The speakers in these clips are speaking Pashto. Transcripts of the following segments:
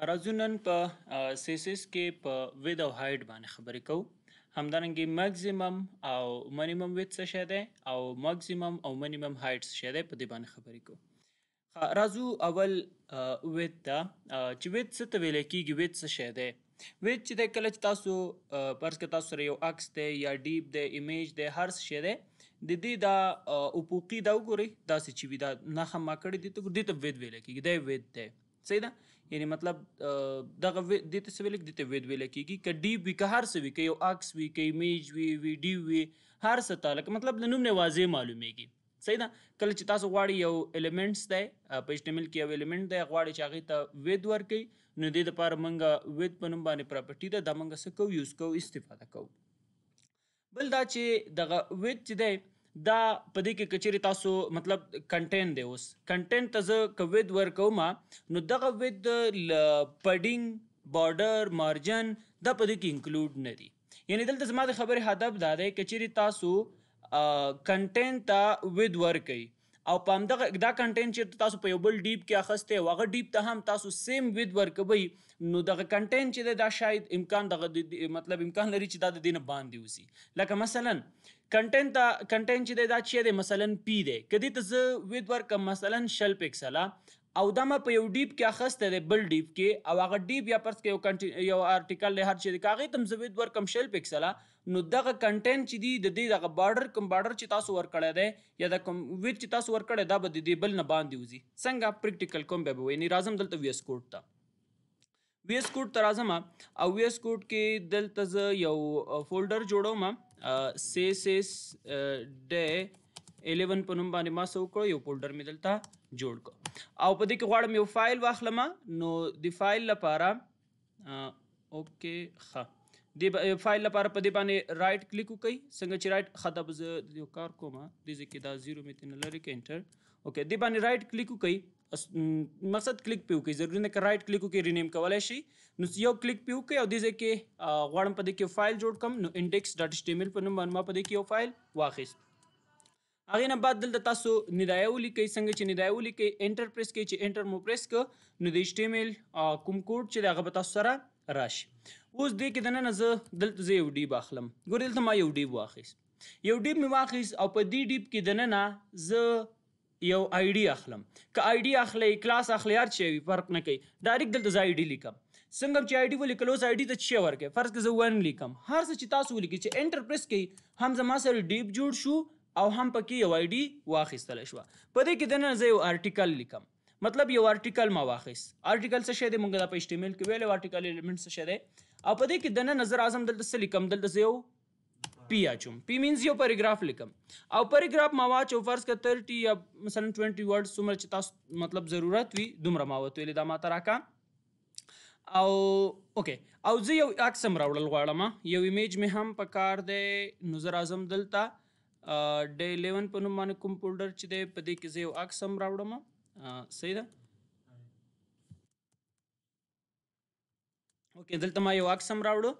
خرازونن په سیسس کې په وید او هایډ باندې خبرې کوو همدارنګه ماکسیمم او منیمم وید څه شی دی او ماکسیمم او منیمم هایټ څه شی دی په دې باندې خبرې کوو رازو اول وید دا چې وید څه ته ویل کېږي وید څه شی دی وید چې د کله چې تاسو پرس کې تاسو سره یو عکس دی یا ډیپ دی ایمیج دی هر څه شی دی د دې دا افقي دا وګوري دا چې وی دا نه خما کړی دي ته دې ته وید ویل کېږي دا وید دی صحیح ده یعنی مطلب دغه د ته سویل د ته وید ویل کیږي ک ډی وی که هر څه وی ک یو عکس وی ک ایمیج وی ویډیو وی هر څه تعلق مطلب د نوم نه واضح معلومیږي صحیح ده کله چې تاسو غواړي یو الیمنټس دی په ایچ ټی ام ال کې یو الیمنټ دی غواړي چې هغه ته وید ورکړي نو د دې لپاره مونږ وید په نوم باندې پراپرټي ده دا مونږ څه کو یوز کو استفاده کو بل دا چې دغه وید چې دی دا په دې کې کچېری تاسو مطلب کنټین دی اوس کنټین ته زه کوید ورکوم نو دغه وید پډینګ بارډر مارجن دا په دې کې انکلود نه دی یعنی دلته زما د خبرې هدف دا دی کچېری تاسو کنټین ته وید ورکئ او په همدغه دا کنټینټ چې تاسو په یو بل ډیپ کې اخسته وغه ډیپ ته هم تاسو سیم وید ورکوي نو دغه کنټینټ چې دا شاید امکان دغه مطلب امکان لري چې دا د دینه باندې وسی لکه مثلا کنټینټ دا کنټینټ چې دا چې دی مثلا پی دی کدی ته زه وید ورکم مثلا شل پکسلا او دا ما په یو ډیپ کې اخسته دی بل ډیپ کې او هغه ډیپ یا پرس کې یو کنټین یو آرټیکل له هر شي د کاغې تم زوید ور کم شل پکسلا نو دغه کنټین چې دی د دې دغه بارډر کم بارډر چې تاسو ور کړی دی یا د کم ویډ چې تاسو ور کړی دا به د دې بل نه باندې وځي څنګه پریکټیکل کوم به وي نه راځم دلته وی اس کوډ ته وی اس کوډ ته راځم او وی اس کوډ کې دلته یو فولډر جوړوم سیسس ډ 11 په نوم باندې ما سو کړو یو فولډر می دلته جوړ کو او په دې کې غواړم یو فایل واخلم نو د فایل لپاره اوکے ښه دی فایل لپاره په دې باندې رائټ کلیک وکړئ څنګه چې رائټ خطه به یو کار کوم د ځکه دا زیرو مې تن لری کې انټر اوکې دی باندې رائټ کلیک وکړئ مقصد کلیک پیو کوي ضروري نه ک رائټ کلیک وکړئ رینیم کولای شي نو یو کلیک پیو کوي او د ځکه غواړم په دې کې فایل جوړ کم نو index.html په نوم باندې ما په دې کې یو فایل واخیست هغې نه بعد دلته تاسو ندایه ولیکئ څنګه چې ندایه ولیکئ انټر پریس کوئ چې انټر مو پریس کړه نو د ایچټیمیل کوم کوډ چې دی هغه به تاسو سره راشي اوس دې کې دننه زه دلته زه یو ډیب اخلم ګورې دلته ما یو ډیب واخیست یو ډیب مې واخیست او په دې ډیب کې دننه زه یو آی ډي اخلم که آی ډي اخلې کلاس اخلې هر شی فرق نه کوي ډایرکټ دلته زه آی ډي لیکم څنګه چې آی ډي ولیکل اوس آی ډي ته څه ورکې فرض که زه 1 لیکم هر څه چې تاسو ولیکئ چې انټر پریس کوي هم زما سره ډیپ جوړ شو او هم پکې یو آی ډی واخیستل شو په دې کې د نن زه یو آرټیکل لیکم مطلب یو آرټیکل ما واخیست آرټیکل څه شی دی موږ دا په ایچ ټی ایم ایل کې ویل آرټیکل ایلیمنت څه شی دی او په دې کې د نن نظر اعظم دلته څه لیکم دلته زه یو پی اچوم پی مینز یو پیراګراف لیکم او پیراګراف ما واچو فرض ک 30 یا مثلا 20 ورډ څومره چې تاسو مطلب ضرورت وي دومره ما وته لیدا ما تراکا او اوکې او زه یو اکسم راوړل غواړم یو ایمیج مې هم پکار دی نظر اعظم دلته ډی 11 په نوم باندې کوم فولډر چې دی په دې کې زه یو عکس هم راوړم صحیح ده اوکې دلته ما یو عکس هم راوړو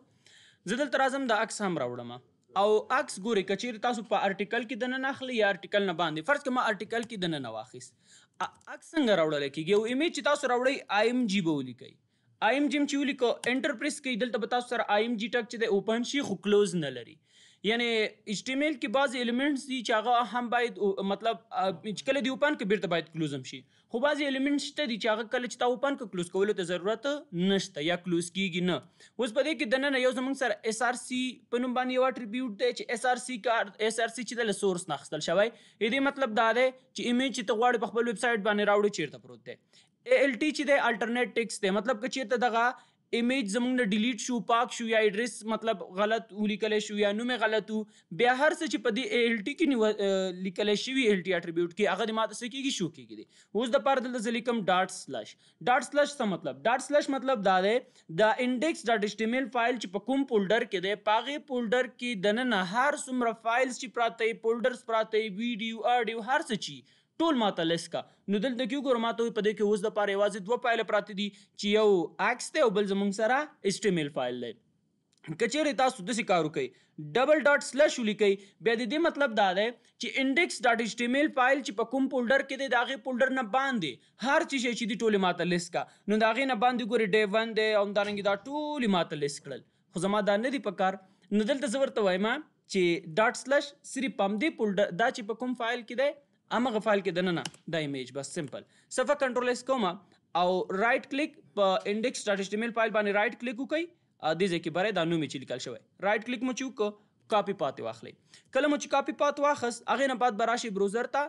زه دلته راځم د عکس هم راوړم او عکس ګوري کچیر تاسو په ارټیکل کې د نن اخلي یا ارټیکل نه باندې فرض کما ارټیکل کې د نن واخیس عکس څنګه راوړل کیږي یو ایمیج چې تاسو راوړی ایم جی به ولیکي ایم جی چې ولیکو انټرپریس کې دلته به تاسو سره ایم جی ټک چې د اوپن شي خو کلوز نه لري یعنی ایچ ټی ام ایل کې بعض الیمنټس دي چې هغه هم باید مطلب کله دی اوپن کې بیرته باید کلوز هم شي خو بعض الیمنټس ته دي چې هغه کله چې تا اوپن کې کلوز کولو ته ضرورت نشته یا کلوز کیږي نه اوس په دې کې دننه یو زمونږ سره اس آر سی په نوم باندې یو اټریبیوټ دی چې اس آر سی کار اس آر سی چې د سورس نه اخستل شوی دې مطلب دا دی چې ایمیج چې ته غواړې په خپل ویب سایټ باندې راوړې چیرته پروت دی ال ټي چې دی الټرنیټ ټیکس دی مطلب که چیرته دغه ایمیج زمونږ نه ډیلیټ شو پاک شو یا اډرس مطلب غلط ولیکل شو یا نوم غلط وو بیا هر څه چې په دې ال ټی کې لیکل شوی ال ټی اټریبیوټ کې هغه د ماته څه کېږي شو کېږي دی اوس د پاره دلته لیکم ډاټ سلاش ډاټ سلاش څه مطلب ډاټ سلاش مطلب دا دی د انډیکس ډاټ ایچ ټی ایم ایل فایل چې په کوم فولډر کې دی پاغه فولډر کې دنه هر څومره فایلز چې پراته فولډرز پراته ویډیو اډیو هر څه چی ټول ماته لیست کا نو دلته کې وګوره ماته په دې کې اوس د پاره یوازې دوه فایل پراته دي چې یو عکس دی او بل زمونږ سره اسټیمیل فایل دی کچېره تاسو د کارو کوي ډبل ډاٹ سلش ولیکي بیا د دې مطلب دا دی چې انډیکس ډاٹ ایچ ټی ایم ایل فایل چې په کوم فولډر کې دی داغه فولډر نه باندې هر چی چې دی ټوله ماته لیست کا نو داغه نه باندې ګوري ډے 1 دی او دانګي دا ټوله ماته لیست کړل خو زما دا نه دی په کار نو دلته زورته وایم چې ډاٹ سلش صرف پم دی فولډر دا چې په کوم فایل کې دی امغه فایل کې دننه دا ایمیج بس سمپل صفه کنټرول اس کوم او رائټ کلیک په انډیکس ډاټ ایچ ټی ایم ایل فایل باندې رائټ کلیک وکړئ د دې ځکه بره دا نوم چې لیکل شوی رائټ کلیک مو چوک کاپی پات واخلئ کله مو چې کاپی پات واخص هغه نه بعد براشي بروزر ته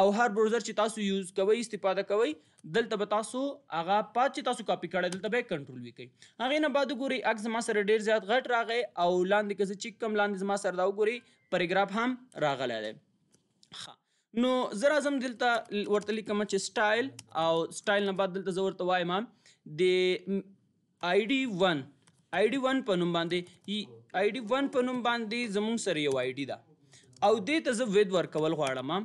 او هر بروزر چې تاسو یوز کوئ استفاده کوئ دلته به تاسو هغه پات چې تاسو کاپی کړی دلته به کنټرول وکړي هغه نه بعد ګوري اګ زما سره ډیر زیات غټ راغی او لاندې کې چې کم لاندې زما سره دا وګوري پیراګراف هم راغلی دی نو زه راځم دلته ورته لیکم چې سټایل او سټایل نه بعد دلته زه ورته وایم د آی ډي 1 آی ډي 1 په نوم باندې آی ډي 1 په نوم باندې زموږ سره یو آی ډي ده او دې ته زه وید ورکول غواړم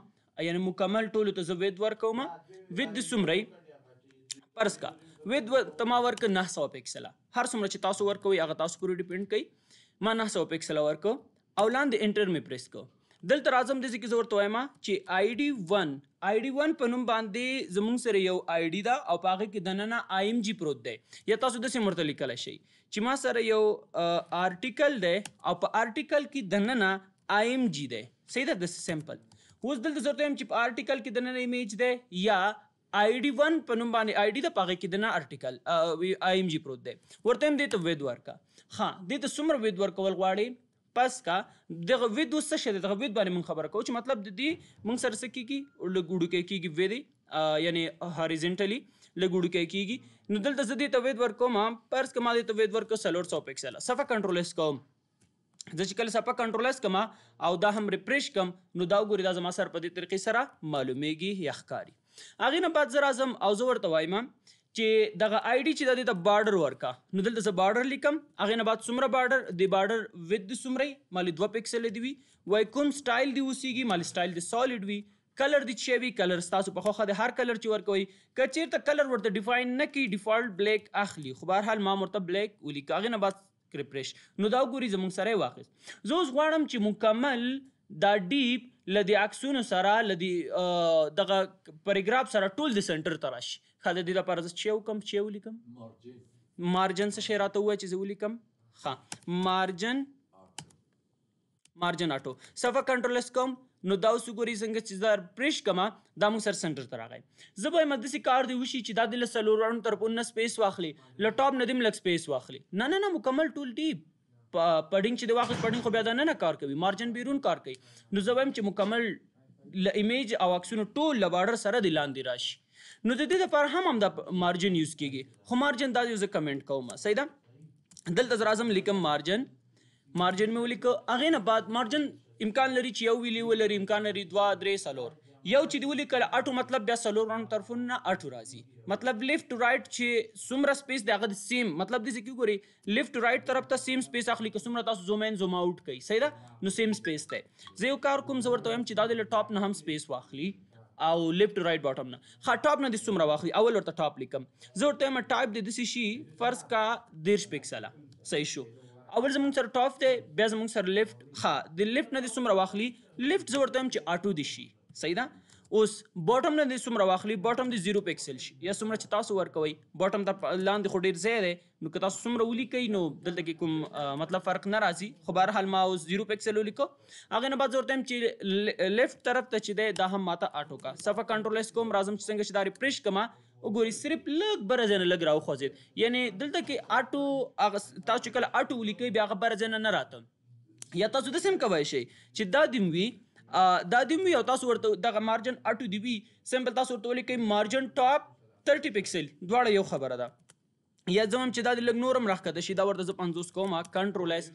یعنی مکمل ټولو ته زه وید ورکوم وید د سمري پرس کا وید تما ورک 900 پکسل هر څومره چې تاسو ورکوي هغه تاسو پورې ډیپند کوي ما 900 پکسل ورکو او لاندې انټر می پریس کو دلته راځم د ځکه زور تویما چې آی ډی 1 آی ډی 1 په نوم باندې زموږ سره یو آی ډی دا او پاغه کې دننه آی ایم جی پروت دی یا تاسو د سیمرته لیکل شي چې ما سره یو آرټیکل دی او په آرټیکل کې دننه آی ایم جی دی صحیح ده د سیمپل اوس دلته زور تویم چې په آرټیکل کې دننه ایمیج دی یا آی ډی 1 په نوم باندې آی ډی د پاغه کې دننه آرټیکل آی ایم جی پروت دی ورته هم دې ته وید ورکا ها دې ته سمر وید ورکول غواړي پس کا دغه ود اوس څه شته دغه ود باندې مونږ خبره کوو چې مطلب د دې مونږ سره څه کیږي لګوډو کې کیږي ود یعنی هاریزنټلی لګوډو کې کیږي نو دلته زه دې ته ود ورکوم پرس کما دې ته ود ورکو سلور 100 پکسل صفه کنټرول اس کوم زه چې کله سپه کنټرولس کما او دا هم ریفرش کم نو دا وګوري دا زما سر په دې طریقې سره معلومیږي یا ښکاری هغې نه بعد زه راځم او زه ورته وایم چې دغه آی ډی چې د د بارډر ورکا نو دلته زه بارډر لیکم هغه نه بعد څومره بارډر د بارډر وید څومره مالی 2 پکسل دی وی وای کوم سټایل دی وسیږي مالی سټایل دی سالیډ وی کلر دی چې وی کلر تاسو په خوخه د هر کلر چې ورکوي کچیر ته کلر ورته ډیفاین نه کی ډیفالت بلیک اخلي خو بهر حال ما مرته بلیک ولي کاغه نه بعد ریفرش نو دا ګوري زمونږ سره واخص زه اوس غواړم چې مکمل دا ډیپ لدی عکسونو سره لدی دغه پیراګراف سره ټول د سنټر تراشي خاله دې لپاره چې یو کم چې یو لیکم مارجن مارجن څه شی راته وای چې زه ولیکم ها مارجن مارجن اټو صفه کنټرول اس کوم نو دا اوس وګورئ څنګه چې زار پریش کما دا موږ سر سنټر ته راغی زه به مدرسې کار دی وشي چې دا د لسلور راوند تر 19 سپیس واخلي لټاپ ندیم لک سپیس واخلي نه نه نه مکمل ټول ډیپ پډینګ چې د واخل پډینګ خو بیا دا نه نه کار کوي مارجن بیرون کار کوي نو زه وایم چې مکمل ایمیج او عکسونو ټول لبارډر سره دی لاندې راشي نو د دې لپاره هم هم د مارجن یوز کیږي خو مارجن دا یو زه کمنټ کوم صحیح ده دلته زر اعظم لیکم مارجن مارجن مې ولیکو هغه نه بعد مارجن امکان لري چې یو ویلی ولري امکان لري دوا درې سلور یو چې دی ولیکل اټو مطلب بیا سلور وړاندو طرفونه اټو راځي مطلب لیفټ ټو رائټ چې څومره سپیس دی هغه سیم مطلب دې کیو ګوري لیفټ ټو رائټ طرف ته سیم سپیس اخلي که څومره تاسو زوم ان زوم آوټ کوي صحیح ده نو سیم سپیس دی زه یو کار کوم زه ورته وایم چې دا د ټاپ نه هم سپیس واخلي او لیفټ رائټ باتم نه ها ټاپ نه د څومره واخلي اول ورته ټاپ لیکم زه ورته ما ټایپ د دې شي فرض کا 10 پکسل صحیح شو اول زمونږ سره ټاپ دی بیا زمونږ سره لیفټ ها د لیفټ نه د څومره واخلي لیفټ زه ورته چې اټو دي شي صحیح ده اوس باټم نه دې څومره واخلي باټم دې 0 پکسل شي یا څومره چې تاسو ورکوي باټم ته لاندې خو ډیر ځای دی نو که تاسو څومره ولیکئ نو دلته کې کوم مطلب فرق نه راځي خو بهرحال ما اوس 0 پکسل ولیکو هغه نه بعد ضرورت هم چې لیفټ طرف ته چې دی دا هم ماته اټو کا صفه کنټرول اس کوم راځم چې څنګه چې دا ریفریش کما وګوري صرف لږ برزن لګ راو خوځید یعنی دلته کې اټو تاسو چې کله اټو ولیکي بیا هغه برزن نه راته یا تاسو د سیم کوي شي چې دا دیم وی دا د مو یو تاسو ورته دغه مارجن اټو دی وی سمپل تاسو ورته ولیکئ مارجن ټاپ 30 پکسل دواړه یو خبره ده یا زمم چې دا د لګ نورم راخته شي دا ورته 50 کوما کنټرول اس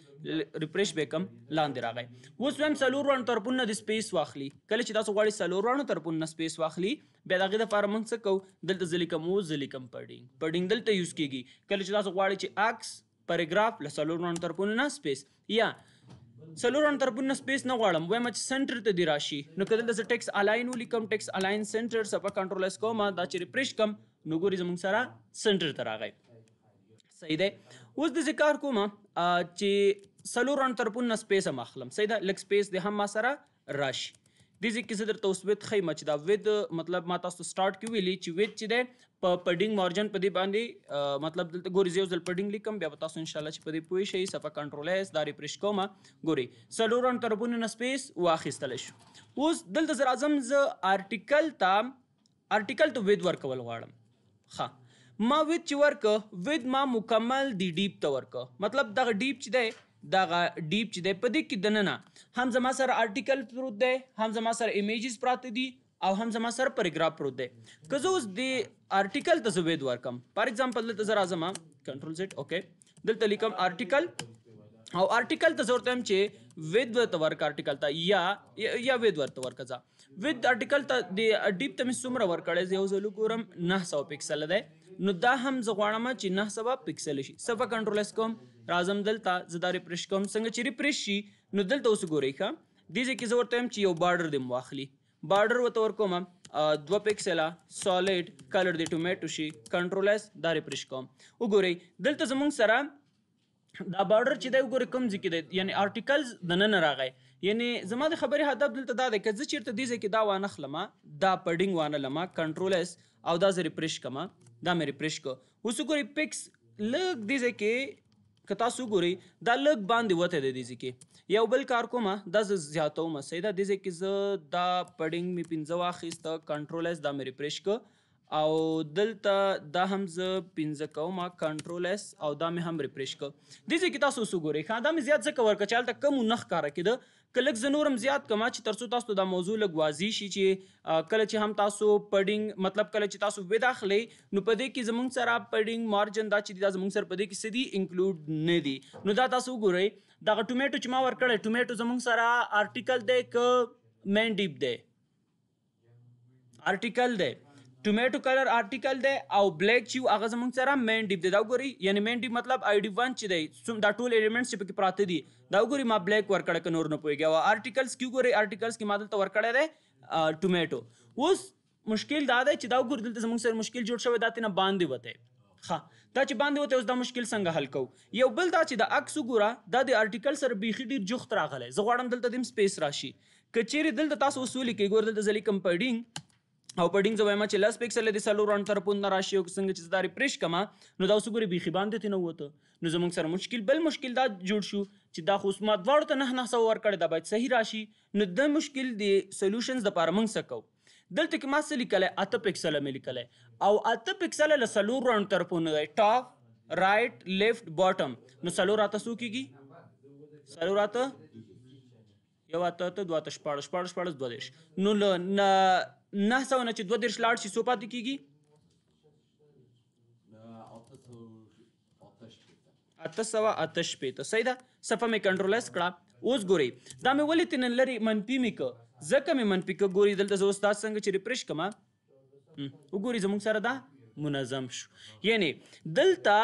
ریفرش بیکم لاندې راغی اوس هم سلور وان ترپونه د سپیس واخلي کله چې تاسو غواړئ سلور وان ترپونه سپیس واخلي بیا دغه د فارمنګ څه کو دلته زلیکم او زلیکم پډینګ پډینګ دلته یوز کیږي کله چې تاسو غواړئ چې اکس پیراګراف لسلور وان ترپونه سپیس یا څلور انتربونه سپیس نه غواړم وایم چې سنټر ته دی راشي نو کله د ټیکس الاین ولیکم ټیکس الاین سنټر سپه کنټرول اس کوم دا چې ریفرش کم نو ګوري زمون سره سنټر ته راغی صحیح دی اوس د ذکر کوم چې څلور انتربونه سپیس هم اخلم صحیح ده لک سپیس د هم سره راشي دې ځکه چې درته اوس ویت خیمه چې دا وید مطلب ما تاسو سٹارټ کې ویلی چې وید چې ده په پډینګ مارجن په دې باندې مطلب دلته ګوري زیو ځل پډینګ لیکم بیا تاسو ان شاء الله چې په دې پوي شئ صفه کنټرول اس دا ریفرش کوم ګوري سلورن تربونه نه سپیس واخیستل شو اوس دلته زر اعظم ز آرټیکل تا آرټیکل ته وید ورکول غواړم ها ما وید چې ورک وید ما مکمل دی ډیپ ته ورک مطلب دغه ډیپ چې ده دغه ډیپ چې دی په دې کې دننه هم زما سره آرټیکل پروت دی هم زما سره ایمیجز پراته دي او هم زما سره پاراګراف پروت دی که زه اوس دې آرټیکل ته زوید ورکم فار اگزامپل دلته زه راځم کنټرول زیټ اوکې دلته لیکم آرټیکل او آرټیکل ته زه ورته یم چې وید ورته ورک آرټیکل ته یا یا وید ورته ورکه ځه وذ ارټیکل ته د ډیپ ته څومره ورکړې یو ځل ګورم 900 پکسل ده نو دا هم زغوانم چې 900 پکسل شي صفه کنټرول اس کوم رازم دلته زدا ریفرش کوم څنګه چې ریفرش شي نو دلته اوس ګورئ ښا دې ځکه زه ورته هم چې یو بارډر دم واخلي بارډر وته ور کوم دو پکسلا سالید کلر د ټومېټو شي کنټرول اس دا ریفرش کوم وګورئ دلته زمونږ سره دا بارډر چې دا وګورئ کوم ځکه دی یعنی آرټیکلز د نن راغی یعنی زما د خبرې هدف دلته دا دی که زه چیرته دې ځای کې دا وانه خلم دا پډینګ وانه لما کنټرول اس او دا زه ریفریش کما دا مې ریفریش کو اوس وګورئ پکس لږ دې ځای کې که تاسو ګورئ دا لږ باندې وته دی دې ځای کې یو بل کار کوم دا زه زیاتوم سیدا دې ځای کې زه دا پډینګ می پنځه واخیسته کنټرول اس دا مې ریفریش کو او دلته دا هم زه پنځه کوم کنټرول اس او دا مې هم ریفریش کو دې ځکه تاسو وګورئ خا دا مې زیات څه کور کچال تک کم نخ کار کېده کله زنورم زیات کما چې ترسو تاسو دا موضوع لګ واضح شي چې کله چې هم تاسو پډینګ مطلب کله چې تاسو ودا خلې نو پدې کې زمونږ سره پډینګ مارجن دا چې دا زمونږ سره پدې کې سدي انکلود نه دي نو دا تاسو ګورئ دا ټومېټو چې ما ورکړې ټومېټو زمونږ سره آرټیکل دی ک مین ډیپ دی آرټیکل دی ټومېټو کلر آرټیکل دی او بلیک چې هغه زمونږ سره مین ډیپ دی دا ګوري یعنی مین ډیپ مطلب آی ډی 1 چې دی دا ټول الیمنټس چې پکې پراته دي دا وګوري ما بلیک ورکړه ک نور نه پويږي او آرټیکلز کیو ګوري آرټیکلز کې مادل ته ورکړه ده ټومېټو اوس مشکل دا ده چې دا وګوري دلته زموږ سره مشکل جوړ شوی دا تنه باندې وته ها دا چې باندې وته اوس دا مشکل څنګه حل کوو یو بل دا چې د عکس وګوره دا د آرټیکل سره بیخي ډیر جوخت راغلی زه غواړم دلته دیم سپیس راشي کچېرې دلته تاسو اصول کې ګور دلته ځلې کم پډینګ او پډینګ زه وایم چې لس پکسل دې سلو راوند تر پوند راشي او څنګه چې دا ریفرش کما نو دا اوس ګوري بیخي باندې تنه وته نو زموږ سره مشکل بل مشکل دا جوړ شو چې دا خو ما دواړو ته نه نه سو ورکړې دا باید صحیح راشي نو د مشکل دی سولوشنز د پاره موږ سکو دلته کې ما څه لیکلای اته پکسل مې لیکلای او اته پکسل له سلور راوند طرفونه دی ټاپ رائټ لیفټ باټم نو سلور اته سو کیږي سلور اته یو اته ته دوه ته شپږ شپږ شپږ دوه دیش نو نه نه سو نه چې دوه دیش لاړ شي سو پاتې کیږي اته سوه اته شپېته صحیح ده صفه مې کنټرول اس کړه اوس ګورئ دا مې ولې ترې لرې منفي مې که ځکه مې منفي که ګورئ دلته زه اوس دا څنګه چې ریفرش کړم وګورئ زموږ سره دا منظم شو یعنی دلته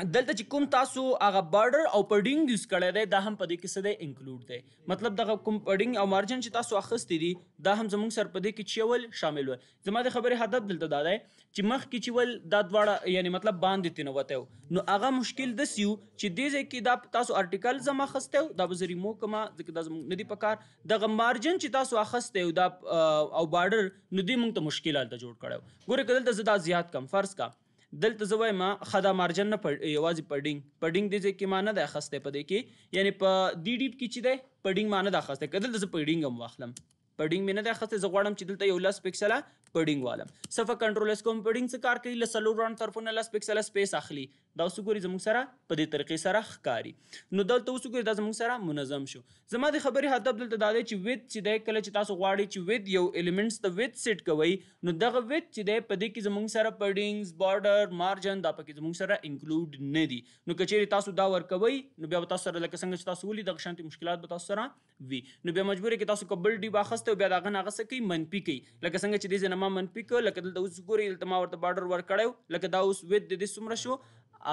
دلته چې کوم تاسو هغه بارډر او پډینګ یوز کړی دی دا هم په دې کې څه دی انکلوډ دی مطلب دغه کوم پډینګ او مارجن چې تاسو اخیستی دي دا هم زموږ سر په دې کې چول شامل و زما د خبرې هدف دلته دا دی چې مخ کې چول دا دواړه یعنی مطلب باندې تینوته نو هغه مشکل دس یو چې دې ځای کې دا تاسو آرټیکل زما اخیستی دا به زری مو کما ځکه دا زموږ ندی پکار دغه مارجن چې تاسو اخیستی دا او بارډر نو دې موږ ته مشکل هلته جوړ کړی ګوره که دلته زه دا زیات کم فرض کا دلته زه وایم خدا مارجن نه یوازې پډینګ پډینګ دې کې معنی ده خسته پدې کې یعنی په دی ډیپ کې چې ده پډینګ معنی ده خسته کدل زه پډینګ هم واخلم پډینګ مینه ده خسته زه غواړم چې دلته یو لس پکسله پډینګ والا صفه کنټرول اس کوم پډینګ څه کار کوي لسلو روان طرفونه لس پکسل سپیس اخلي دا اوس ګوري زموږ سره په دې طریقې سره ښکاری نو دلته اوس ګوري دا زموږ سره منظم شو زما د خبرې هدف دلته دا دی چې ویت چې دی کله چې تاسو غواړئ چې ویت یو الیمنټس د ویت سیټ کوي نو دغه ویت چې دی په دې کې زموږ سره پډینګز بارډر مارجن دا پکې زموږ سره انکلود نه دي نو کچېری تاسو دا ورکوي نو بیا تاسو سره لکه څنګه چې تاسو ولې دغه شانتي مشکلات به تاسو سره وي نو بیا مجبور کې تاسو کبل ډی واخسته بیا دا غن هغه سکی منفي کوي لکه څنګه چې دې نه ما منفي کو لکه دلته اوس ګوري دلته ما ورته بارډر ور کړیو لکه دا اوس وید د دې څومره شو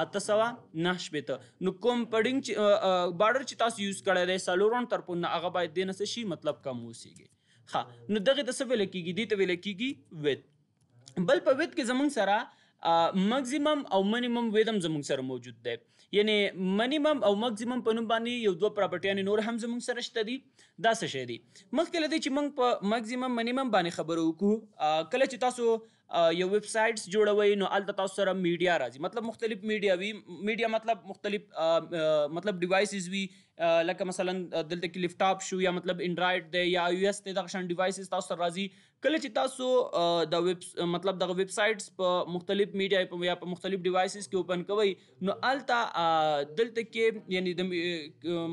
اته سوا نه شپته نو کوم پډینګ چې بارډر چې تاسو یوز کړی دی سالورون تر پونه هغه باید دینه څه شي مطلب کم وسیږي ها نو دغه د څه ویل کیږي دې ته ویل کیږي وید بل په وید کې زمونږ سره مګزیمم او منیمم ویدم زموږ سره موجود دی یعنی منیمم او مګزیمم په نوم باندې یو دوه پراپرټیانې نور هم زموږ سره شته دي دا څه شی دي مخکې لدی چې موږ په مګزیمم منیمم باندې خبرو وکړو کله چې تاسو یو ویب سټس جوړوي نو ال تاسو سره میډیا راځي مطلب مختلف میډیا وی میډیا مطلب مختلف مطلب ډیوایسز وی لکه مثلا دلته کې لپټاپ شو یا مطلب انډراید دی یا یو ایس دی دغه شان ډیوایسز تاسو سره راځي کله چې تاسو د ویب مطلب دغه ویب سټس په مختلف میډیا په یا په مختلف ډیوایسز کې اوپن کوي نو التا دلته کې یعنی د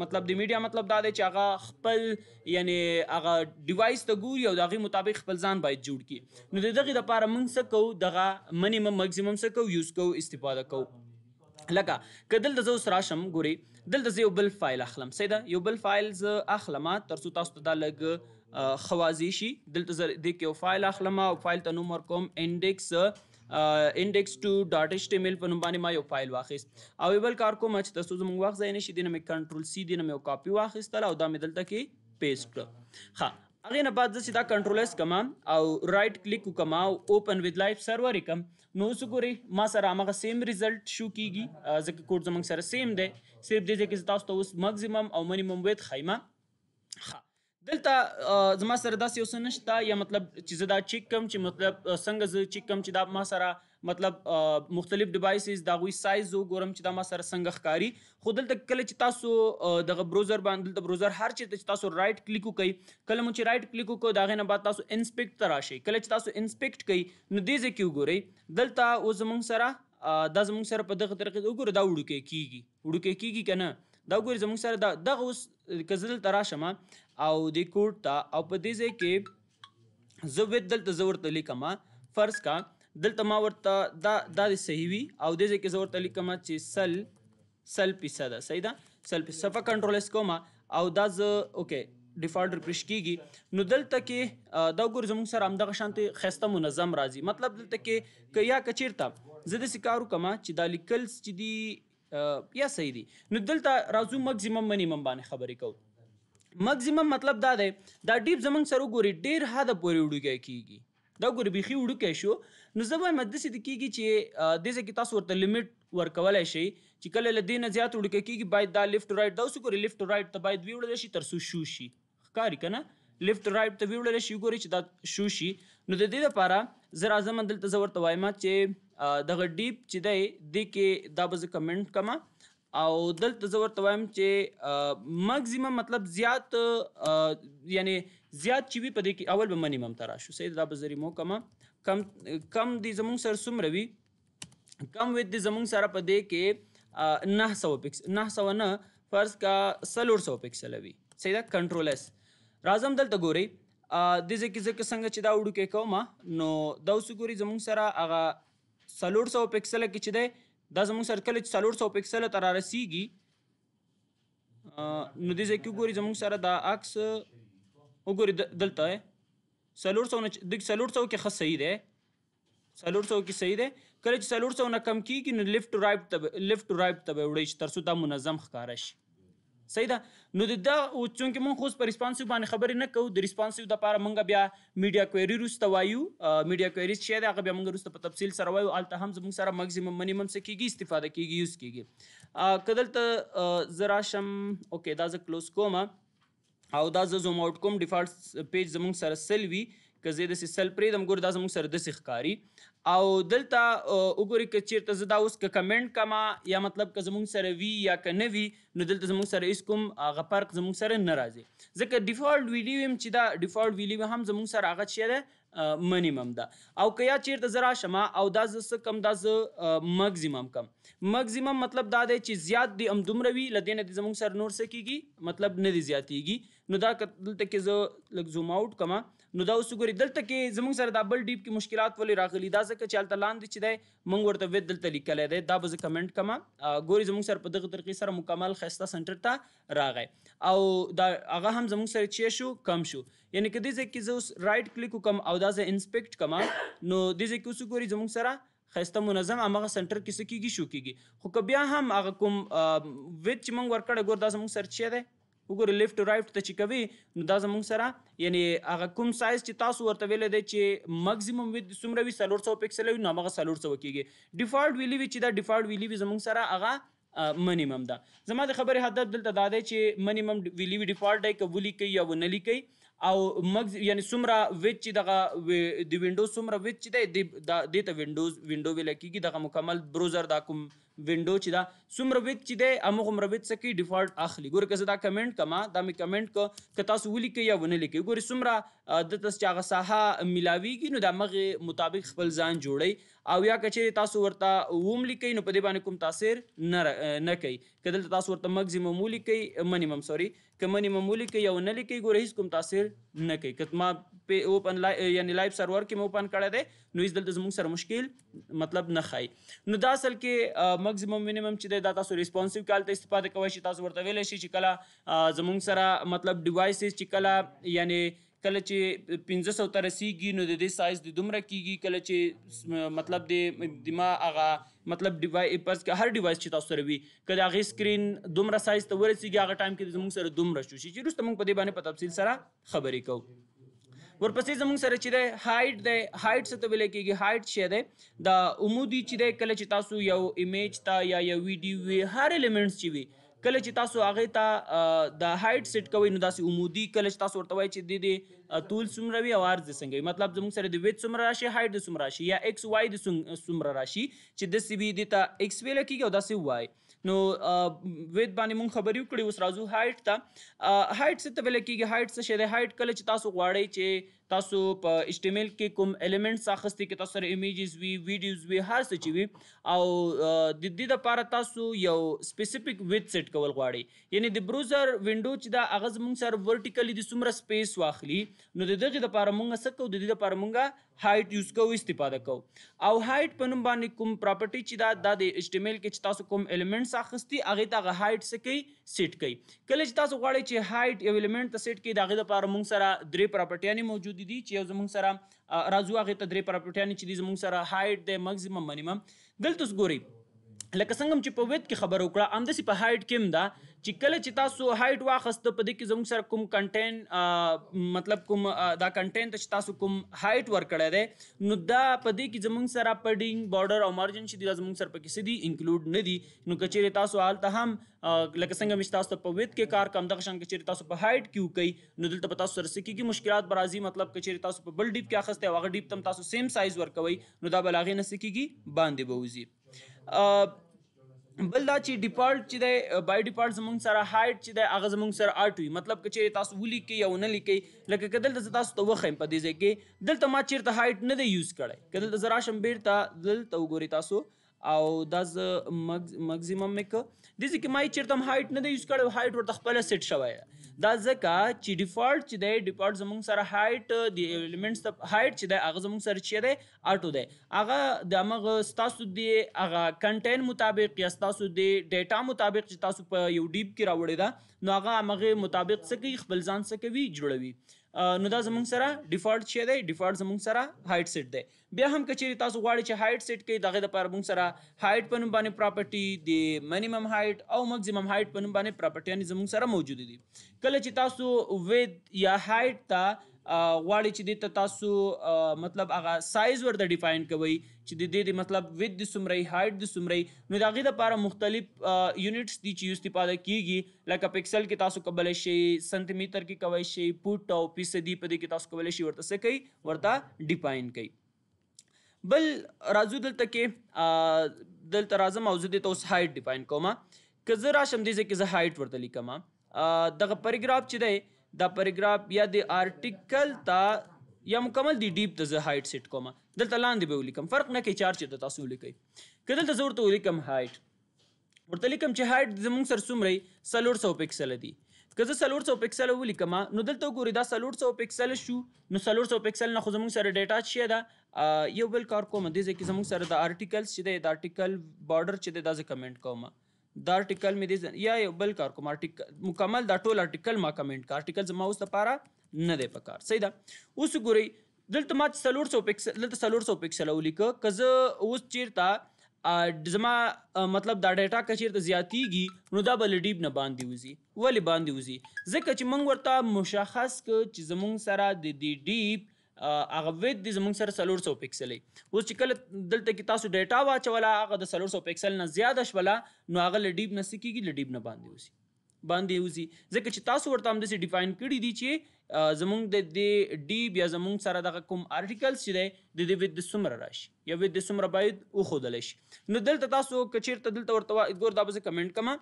مطلب د میډیا مطلب دا دی چې هغه خپل یعنی هغه ډیوایس ته ګوري او دغه مطابق خپل ځان باید جوړ کړي نو دغه لپاره موږ مونږ څه کوو دغه منیمم مګزیمم څه کوو یوز کوو استفاده کوو لکه که دلته زه اوس راشم ګورې دلته زه یو بل فایل اخلم صحیح ده یو بل فایل زه اخلم تر څو تاسو ته دا لږ خوازی شي دلته زه دې کې یو فایل اخلم او فایل ته نوم ورکوم انډیکس انډیکس 2.html په نوم باندې ما یو فایل واخیست او بل کار کوم چې تاسو زموږ وخت ځای نشي دینه مې کنټرول سی دینه مې کاپی واخیستل او دا مې دلته کې پیسټ کړ ها هغه نه بعد چې دا کنټرول اس کما او رائټ کلیک وکم او اوپن وذ لایف سرور کم نو وګورئ ما سره هغه سیم ریزلټ شو کیږي ځکه کوډ زمنګ سره سیم دی صرف دې ځکه تاسو ته اوس ماکسیمم او منیمم ویت خایمه ها دلته زما سره داسې اوس نشته یا مطلب چې زه دا چیک کم چې مطلب څنګه زه چیک کم چې دا ما سره مطلب مختلف ډیوایسز دا غوي سایز وګورم چې دا ما سره څنګه ښکاری خو دلته کله چې تاسو دغه براوزر باندې د براوزر هر چیرته چې تاسو رائټ کلیک وکړئ کله مو چې رائټ کلیک وکړو دا غي نه بعد تاسو انسپیکټ ته راشئ کله چې تاسو انسپیکټ کړئ نو دې ځکه وګورئ دلته اوس موږ سره دا زموږ سره په دغه طریقې وګورئ دا وډکه کیږي وډکه کیږي کنه دا وګورئ زموږ سره دا دغه اوس کزل تراشم او د کوډ ته او په دې ځای کې زه ود دلته زور ته لیکم فرض کا دلته ما ورته دا دا د صحیح وي او د ځکه زور ته لیکم چې سل سل پیسه ده صحیح ده سل پیسه په کنټرول اس کوم او دا ز اوکې ډیفالټ ریفرش کیږي نو دلته کې دا ګور زموږ سره همدغه شانتي خسته منظم راځي مطلب دلته کې کیا کچیرته زه د سکارو کما چې دا لیکل چې دی یا صحیح دي نو دلته راځو مګزیمم منیمم باندې خبرې کوو مګزیمم مطلب دا دی دا ډیپ زمنګ سره ګوري ډیر حد پورې وډوګه کیږي دا ګوري بيخي وډوګه شو نو زه وایم د سې کیږي چې د دې کې تاسو ورته لیمټ ورکولای شي چې کله له دې نه زیات وړ کېږي باید دا لفټ رائټ دا وسو کوي لفټ رائټ ته باید ویوړل شي تر سو شو شي ښکاری کنه لفټ رائټ ته ویوړل شي ګوري چې دا شو شي نو د دې لپاره زه راځم دلته زه ورته وایم چې دغه ډیپ چې دی د کې دا به کمنټ کما او دلته زه ورته وایم چې مګزیمم مطلب زیات یعنی زیات چې وی په دې کې اول به منیمم تراشو سید دا به زری مو کما کم کم دی زمونږ سره څومره وي کم ویت دی زمونږ سره په دې کې نه سوه پکس نه سوه نه فرض کا څلور سوه پکسله وي صحیح ده کنټرول اس راځم دلته ګورئ د دې کې ځکه څنګه چې دا وډوکې کوم نو دا اوس ګوري زمونږ سره هغه څلور سوه پکسله کې چې دی دا زمونږ سره کله چې څلور سوه پکسله ته رارسیږي نو دې ځای کې وګوري زمونږ سره دا عکس وګوري دلته سلور سو نه د سلور سو کې خص صحیح ده سلور سو کې صحیح ده کله چې سلور سو نه کم کیږي نو لفټ ټو رائټ ته لفټ ټو رائټ ته وړي چې ترڅو دا منظم ښکار شي صحیح ده نو دا او چونکه مونږ خو په ریسپانسیو باندې خبرې نه کوو د ریسپانسیو د لپاره مونږ بیا میډیا کوئری روسته وایو میډیا کوئری چې دا هغه بیا مونږ روسته په تفصیل سره وایو الته هم زموږ سره ماکسیمم منیمم څه کیږي استفاده کیږي یوز کیږي کدل ته زرا شم اوکې دا ز کلوز کومه او دا زوم آوټکم ډیفالټ پیج زموږ سره سل وي که زه داسې سل پرېږدم ګوره دا زموږ سره داسې ښکاري او دلته وګورئ که چېرته زه دا اوس که کمنټ کما یا مطلب که زموږ سره وي یا که نه وي نو دلته زموږ سره هېڅ کوم هغه فرق زموږ سره نه راځي ځکه ډیفالټ ویډیو یم چې دا ډیفالټ ویډیو هم زموږ سره هغه شی ده منیمم ده او که یا چېرته زه راشم او دا زه څه کم دا زه مګزیمم کم مګزیمم مطلب دا دی چې زیات دی همدومره وي له دې نه زموږ سره نور څه کېږي مطلب نه دی زیاتېږي نو دا دلته کې زه لږ زوم آوټ کما نو دا اوس ګوري دلته کې زمونږ سره دا بل ډیپ کې مشکلات ولې راغلي دا ځکه چې هلته لاندې چې دی موږ ورته ویب دلته لیکلی دی دا به زه کمنټ کما ګوري زمونږ سره په دغه طریقې سره مکمل ښایسته سنټر ته راغی او دا هغه هم زمونږ سره چې شو کم شو یعنی که دې ځای کې زه اوس رایټ کلیک وکم او دا زه انسپکټ کما نو دې ځای کې اوس ګوري زمونږ سره خسته منظم هغه سنټر کې سکیږي شو کیږي خو که بیا هم هغه کوم ویچ موږ ورکړه ګور دا زموږ سرچې ده وګوره لیفت او رائټ ته چې کوي نو دا زموږ سره یعنی هغه کوم سایز چې تاسو ورته ویل دی چې ماکسیمم ویډ څومره وي 300 پکسل وي نو هغه 300 کېږي ډیفالت ویلی وی چې دا ډیفالت ویلی وی زموږ سره هغه منیمم دا زما د خبره هدف دلته دا دی چې منیمم ویلی وی ډیفالت دی قبول کوي یا ونه لیکي او مګز یعنی سمره وچ چې دغه د وینډوز سمره وچ چې دی د ته وینډوز وینډو ویل کیږي دغه مکمل براوزر دا کوم وینډو چې دا څومره ویت چې دی همغومره ویت څه کوي ډیفالټ اخلي ګوره که زه دا کمنټ کما دا مې کمنټ که که تاسو ولیکئ یا ونه لیکئ ګورې څومره د تاسو چاغه ساحه ملاویږي نو د مغه مطابق خپل ځان جوړی او یا کچې تاسو ورته ووم لیکي نو په دې باندې کوم تاثیر نه نه کوي کدل تاسو ورته مګزیمم لیکي منیمم سوري که منیمم لیکي یو نه لیکي ګوره هیڅ کوم تاثیر نه کوي کتما په اوپن یعنی لایو سرور کې مو اوپن کړی دی نو هیڅ دلته زموږ سره مشکل مطلب نه خای نو دا اصل کې مګزیمم منیمم چې د تاسو ریسپونسیو کال ته استفاده کوئ چې تاسو ورته ویل شي چې کله زموږ سره مطلب ډیوایسز چې کله یعنی کله چې 1500 تر رسیدي نو د دې سایز د دومره کیږي کله چې مطلب د دما هغه مطلب ډیوایس پرس کې هر ډیوایس چې تاسو سره وي کله هغه سکرین دومره سایز ته ورسیږي هغه ټایم کې زموږ سره دومره شو چې روس موږ په دې باندې په تفصیل سره خبرې کوو ورپسې زموږ سره چې ده هایټ ده هایټ څه ته ویل کېږي هایټ شه ده د عمودي چې ده کله چې تاسو یو ایمیج تا یا یو ویډیو وی هر الیمنټس چې وي کله چې تاسو هغه ته د هایټ سیټ کوئ نو داسې عمودي کله چې تاسو ورته وایي چې د دې طول څومره وي او عرض څنګه وي مطلب زموږ سره د ویت څومره راشي هایټ د څومره راشي یا ایکس وای د څومره راشي چې د سی بي د ته ایکس ویل کیږي او داسې وای نو ویت باندې مونږ خبرې وکړې اوس راځو هایټ ته هایټ څه ته ویل کیږي هایټ څه شی دی هایټ کله چې تاسو غواړئ چې تاسو په ایچ ټی ایم ایل کې کوم الیمنټس اخستې کې تاسو سره ایمیجز وي ویډیوز وي هر څه چې وي او د دې لپاره تاسو یو سپیسیفیک ویډ سیټ کول غواړئ یعنی د بروزر وینډو چې دا هغه زموږ سره ورټیکلی د څومره سپیس واخلي نو د دغه لپاره موږ څه کوو د دې لپاره موږ هایټ یوز کوو استفاده کوو او هایټ په نوم باندې کوم پراپرټي چې دا د ایچ ټی ایم ایل کې چې تاسو کوم الیمنټس اخستي هغه ته هایټ څه کوي سیټ کوي کله چې تاسو غواړئ چې هایټ یو الیمنټ ته سیټ کړئ دا غي لپاره موږ سره درې پراپرټیانې موجود محدود دي چې یو زمونږ سره راځو هغه ته درې پراپرټیان چې دي زمونږ سره هایټ د ماکسیمم منیمم دلته ګورئ لکه څنګه چې په ویت کې خبر وکړه ام د سی په هایټ کې مدا چې کله چې تاسو هایټ واخست په دې کې زموږ سره کوم کنټین مطلب کوم دا کنټین چې تاسو کوم هایټ ورکړی دی نو دا په دې کې زموږ سره پډینګ بارډر او مارجن چې دا زموږ سره په کې سدي انکلود نه دي نو کچېره تاسو حالت هم لکه څنګه چې تاسو په ویت کې کار کم دغه شان کچېره تاسو په هایټ کې وکړي نو دلته تاسو سره کېږي مشکلات برازي مطلب کچېره تاسو په بل ډیپ کې اخسته او هغه ډیپ تم تاسو سیم سایز ورکوي نو دا بلاغې نه سکیږي باندې بوزي بل دا چې ډیفالت چې دی بای ډیفالت زمونږ سره هایټ چې دی هغه زمونږ سره آټ وي مطلب که چیرې تاسو ولیکئ او نه لیکئ لکه که دلته زه تاسو ته وښیم په دې ځای کې دلته ما چیرته هایټ نه دی یوز کړی که دلته زه راشم بیرته دلته وګورئ تاسو او دا ز مګزیمم مې که دې ځای کې ما یې چیرته هم هایټ نه دی یوز کړی هایټ ورته خپله سیټ شوی دا ځکه چې ډیفالت چې دی ډیفالت زموږ سره هایټ دی ایلیمنټس د هایټ چې دی هغه زموږ سره چی دی اټو دی هغه د موږ ستاسو دی هغه کنټین مطابق یا ستاسو دی ډیټا مطابق چې تاسو په یو ډیپ کې راوړی دا نو هغه موږ مطابق څه کوي خپل ځان څه کوي جوړوي نو دا زموږ سره ډیفالت چی دی ډیفالت زموږ سره هایټ سیټ دی بیا هم کچېری تاسو غواړئ چې هایټ سیټ کړئ دغه لپاره موږ سره هایټ په نوم باندې پراپرټي د منیمم هایټ او مګزیمم هایټ په نوم باندې پراپرټي یعنی زموږ سره موجود دي کله چې تاسو وید یا هایټ ته غواړي چې د تاسو مطلب هغه سایز ورته ډیفاین کوي چې د دې مطلب وید د سمري هایټ د سمري نو دغه لپاره مختلف یونټس دي چې یو استفاده کیږي لکه پکسل کې تاسو کولای شئ سنتیمتر کې کولای شئ فوټ او فیصدی په دې کې تاسو کولای شئ ورته څه کوي ورته ډیفاین کوي بل راځو دلته کې دلته راځم او زه دې ته اوس هایټ ډیفاین کوم که زه راشم دې کې زه هایټ ورته لیکم دغه پیراګراف چې دی دا پیراګراف یا د آرټیکل ته یا مکمل دی ډیپ ته زه هایټ سیټ کوم دلته لاندې به ولیکم فرق نه کوي چار چې تاسو ولیکئ که دلته زه ورته ولیکم هایټ ورته لیکم چې هایټ زموږ سر څومره سلور سو پیکسل دی که زه سلور سو پکسل ولیکم نو دلته ګوري دا سلور سو پکسل شو نو سلور سو پکسل نه خو زموږ سره ډیټا شي دا یو بل کار کوم دې ځکه زموږ سره د آرټیکلز چې دی د آرټیکل بارډر چې دی دا زه کمنټ کوم دا آرټیکل مې دې یا یو بل کار کوم آرټیکل مکمل دا ټول آرټیکل ما کمنټ کا آرټیکل زما اوس لپاره نه دی پکار صحیح ده اوس ګوري دلته ما 300 پکسل دلته 300 پکسل ولیکه که زه اوس چیرته زما مطلب دا ډیټا کچیر ته زیاتیږي نو دا بل ډیپ نه باندې وزي ولی باندې وزي ځکه چې موږ ورته مشخص ک چې زمونږ سره د دې ډیپ هغه وید د زمونږ سره 300 پکسلې اوس چې کله دلته کې تاسو ډیټا واچولا هغه د 300 پکسل نه زیاده شولا نو هغه لډیب نه سکیږي لډیب نه باندې وسی باندې وسی ځکه چې تاسو ورته هم دسی ډیفاین کړی دی چې زمونږ د دې ډیب یا زمونږ سره دغه کوم آرټیکلز چې دی د دې وید څومره راشي یا وید څومره باید وښودل شي نو دلته تاسو که چیرته دلته ورته ګور دا به زه کمنټ کوم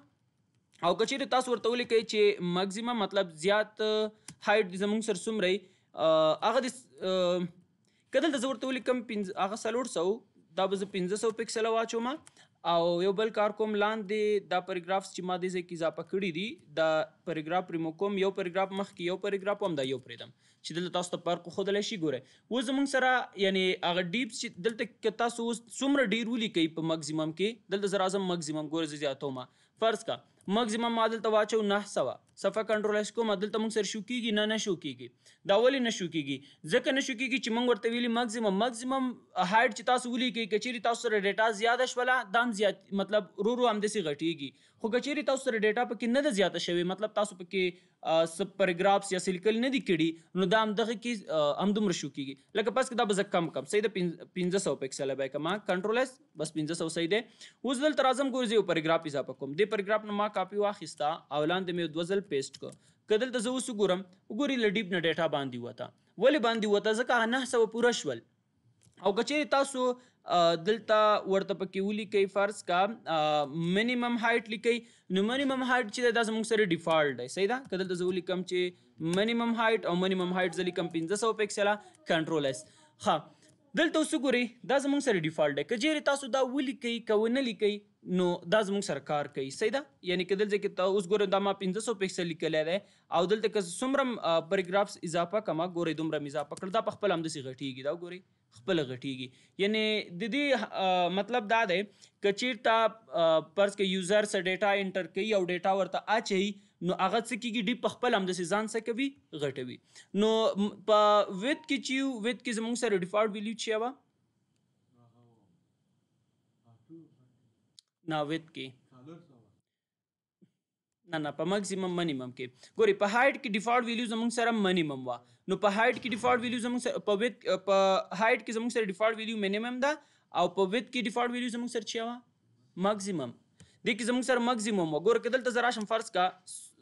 او که چیرته تاسو ورته ولیکئ چې مګزیمم مطلب زیات هایټ زمونږ سره څومره هغه د کدل د زورته ولیکم هغه سلوړ سو دا به زه پنځه سو پکسله واچوم او یو بل کار کوم لاندې دا پیراګرافز چې ما دې ځکه اضافه کړی دي دا پیراګراف پرې کوم یو پیراګراف مخکې یو پیراګراف هم دا یو پرېدم چې دلته تاسو ته فرق خودلی شي ګوره اوس زموږ سره یعنی هغه ډیپ چې دلته کې تاسو اوس څومره ډیر ولیکئ په مګزیمم کې دلته زه راځم مګزیمم ګوره زه زیاتومه فرض کا مګزیمم ما دلته واچو نه سوه صفه کنټرول اس کوم دلته موږ سر شو کیږي نه نه شو کیږي دا ولې نه شو کیږي ځکه نه شو کیږي چې موږ ورته ویلي مګزیمم مګزیمم هایډ چې تاسو ولي کې کچېری تاسو سره ډیټا زیاته شوله دام زیات مطلب رو رو هم دسي غټيږي خو کچېری تاسو سره ډیټا په کې نه ده زیاته شوی مطلب تاسو په کې سب پاراګرافس یا سلکل نه دي کړي نو دا هم دغه کې هم دومره شو کیږي لکه بس دا به کم کم صحیح ده 1500 پکسل به کما کنټرول اس بس 1500 صحیح ده اوس دلته راځم ګورځي یو پاراګراف اضافه کوم دې پاراګراف نو ما کاپی واخیستا او لاندې مې دوه ځل پیسټ کړ کدل ته زه اوس ګورم وګوري لډیب نه ډیټا باندې وتا ولی باندې وتا ځکه نه سو پوره شول او کچېری تاسو دلته ورته پکې ولیکئ فرض کا منیمم هایټ لیکئ نو منیمم هایټ چې دا زموږ سره ډیفالټ دی صحیح ده که دلته زه ولیکم چې منیمم هایټ او منیمم هایټ زه لیکم پنځه سوه پیکسله کنټرول اس ښه دلته اوس ګورئ دا زموږ سره ډیفالټ دی که چیرې تاسو دا ولیکئ که ونه لیکئ نو دا زموږ سره کار کوي صحیح ده یعنې که دلته کې اوس ګورئ دا ما پنځه سو پیکسل لیکلی دی او دلته که څومره پریګرافس اضافه کما ګورئ دومره مې اضافه کړل دا په خپل همداسې غټېږي دا ګورئ خپل غټیږي یعنی د دې مطلب دا دی کچیر تا پرس کې یوزر سره ډیټا انټر کوي او ډیټا ورته اچي نو هغه څه کیږي ډیپ په خپل هم د ځان څه کوي غټوي نو په ویت کې چې ویت کې زموږ سره ډیفالت ویلیو چې وا نا ویت کې نه نه په ماکسیمم منیمم کې ګوري په هایټ کې ډیفالت ویلیو زموږ سره منیمم وا نو په هایټ کې ډیفالت ویلیو زموږ سره په ویت په هایټ کې زموږ سره ډیفالت ویلیو منیمم ده او په ویت کې ډیفالت ویلیو زموږ سره چیا وا ماکسیمم دې کې زموږ سره مګزیمم وګوره که دلته زه راشم فرض کا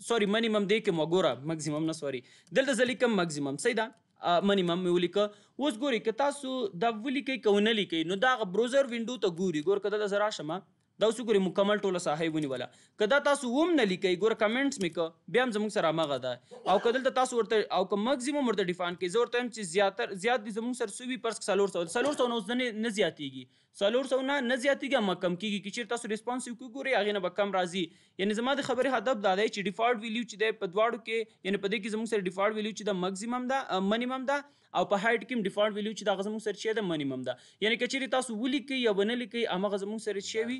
سوري منیمم دې کې وګوره مګزیمم نه سوري دلته زه لیکم مګزیمم صحیح ده منیمم مې ولیکه اوس ګوري که تاسو دا ولیکئ که ونه لیکئ نو دا بروزر وینډو ته ګوري ګوره که دلته زه راشم دا اوس ګوري مکمل ټوله صاحب ونیوله کدا تاسو ووم نه لیکي ګور کمنټس میک بیا هم زموږ سره مغه ده او کدل تاسو ورته او کوم ماکسیمم ورته ډیفاین کې زور تم چې زیاتر زیات دي زموږ سره سوي پرس سلور سو سلور سو نو ځنه نه زیاتیږي سلور سو نه نه زیاتیږي ما کم کیږي چې تاسو ریسپانسیو کو ګوري اغه نه به کم راځي یعنی زموږ د خبره هدف دا دی چې ډیفالت ویلیو چې د پدواړو کې یعنی پدې کې زموږ سره ډیفالت ویلیو چې د ماکسیمم دا منیمم دا او په هایټ کې ډیفالت ویلیو چې دا غزمو سره شی د منیمم ده یعنی کچېری تاسو ولیکي یا بنلیکي هغه غزمو سره شی وي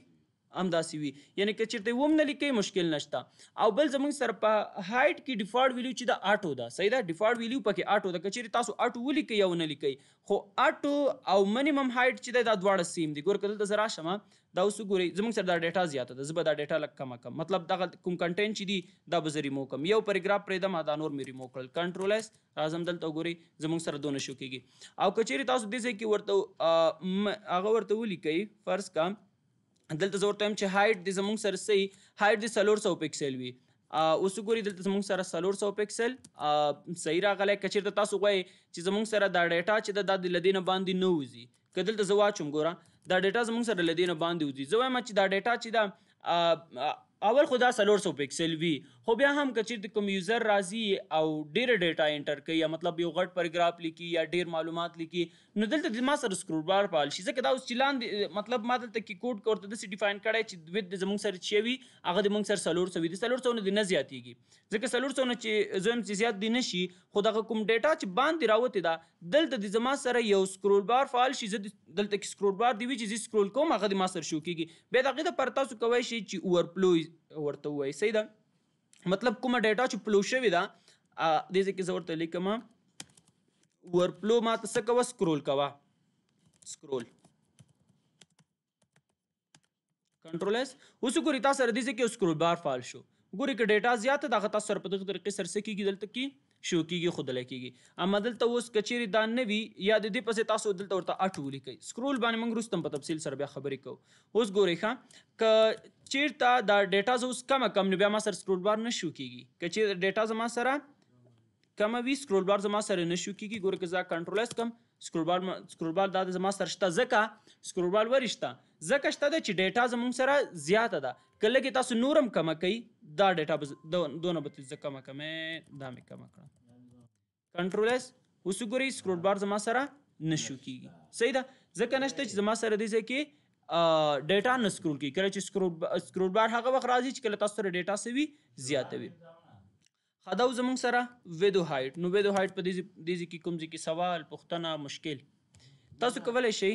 همداسې وي یعنی که چیرته وم نه لیکي مشکل نشته او بل زمونږ سره په هایټ کې ډیفالټ ویلیو چې د اټو ده صحیح ده ډیفالټ ویلیو پکې اټو ده که چیرې تاسو اټو ولیکئ او نه لیکئ خو اټو او منیمم هایټ چې دی دا دواړه سیم دي ګوره که دلته زه راشم دا اوس وګورئ زمونږ سره دا ډیټا زیاته ده زه به دا ډیټا لږ کمه کم مطلب دغه کوم کنټینټ چې دي دا به زه ریمو کړم یو پریګراف پرېږدم دا نور مې ریمو کړل کنټرول ایس راځم دلته وګورئ زمونږ سره دونه شو کېږي او که چیرې تاسو دې ځای کې ورته هغه ورته ولیکئ فرض کړم دلته زه ورته وایم چې هایټ د زموږ سره صحیح هایټ د څلور سوه پکسل وي اوس ګوري دلته زموږ سره څلور سوه پکسل صحیح راغلی که چېرته تاسو غواړئ چې زموږ سره دا ډیټا چې ده دا د له دې نه باندې نه وځي که دلته زه واچوم ګوره دا ډیټا زموږ سره له دې نه باندې وځي زه وایم چې دا ډیټا چې ده اول خو دا څلور سوه پکسل وي خو بیا هم کچیر د کوم یوزر راځي او ډیر ډیټا انټر کوي یا مطلب یو غټ پاراګراف لیکي یا ډیر معلومات لیکي نو دلته د ما سره سکرول بار پال شي ځکه دا اوس چلان مطلب ما دلته کې کوډ کوته د ډیفاین کړی چې وید د زمونږ سره چوي هغه د مونږ سره سلور سوي د سلور سونه د نه زیاتیږي ځکه سلور سونه چې زم چې زیات دي نشي خو دغه کوم ډیټا چې باندې راوته دا دلته د زما سره یو سکرول بار فعال شي زه دلته کې سکرول بار دی وی چې سکرول کوم هغه د ما سره شو کیږي به دغه د پرتاسو کوي شي چې اورپلو ورته وایي صحیح ده مطلب کومه ډیټا چې پلو شوې ده دې ځکه زه ورته لیکم ورپلو ما ته څه کوه سکرول کوه سکرول کنټرول اس اوس ګوري تاسو سره دې ځکه سکرول بار فعال شو ګوري کې ډیټا زیات ده هغه تاسو سره په دغه طریقې سره څه کیږي دلته کې شو کیږي خود لکېږي اما دلته اوس کچيري دان نه وي یا د دې پسې تاسو دلته ورته اټو لیکي سکرول باندې موږ رستم په تفصیل سره بیا خبرې کوو اوس ګورې ښا ک چیرته دا ډیټا زوس کم کم نو بیا ما سره سکرول بار نه شو کیږي کچې ډیټا زما سره کم وی سکرول بار زما سره نشو کیږي ګوره که زه کنټرول اس کم سکرولبال م... سکرولبال دا زما سره شته ځکه سکرولبال ورشته ځکه شته ده چې ډیټا زموږ سره زیاته ده کله کې تاسو نورم کمه کوي دا ډیټا بز... دونه به زه کمه کمې دا مې کمه کړه کنټرول اس اوس وګورئ سکرولبار زما سره نشو کیږي صحیح ده ځکه نشته چې زما سره دې کې ډیټا نه سکرول کی کله چې سکرول سکرول بار هغه وخت راځي چې کله تاسو سره ډیټا سوي زیاته وي خدا زمونږ سره ویدو هایټ نو ویدو هایټ په دې ځکه کوم ځکه سوال پوښتنه مشکل تاسو کولای شئ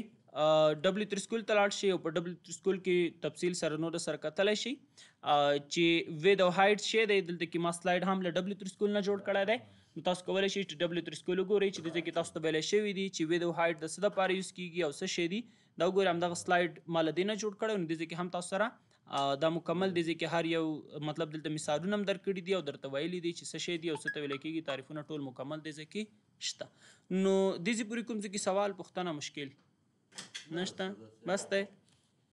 ډبلیو تر سکول تلاړ شي او په ډبلیو تر سکول کې تفصیل سره نو د سره کتلای شي چې وید او هایټ شي د دلته کې ما سلایډ هم له ډبلیو تر سکول نه جوړ کړای دی نو تاسو کولای شئ چې ډبلیو تر سکول وګورئ چې د دې کې تاسو ته ویل شوی دی چې وید او هایټ د څه لپاره یوز کیږي او څه شي دی دا وګورئ هم دا سلایډ مال دینه جوړ کړو نو د دې کې هم تاسو سره دا مکمل دی ځکه هر یو مطلب دلته مثالونه هم درکړي دي او درته ویلي دي چې څه شی دی او څه ته ویل کېږي تعریفونه ټول مکمل دی ځکه شته نو د دې پورې کوم ځکه سوال پوښتنه مشکل نشته بس ته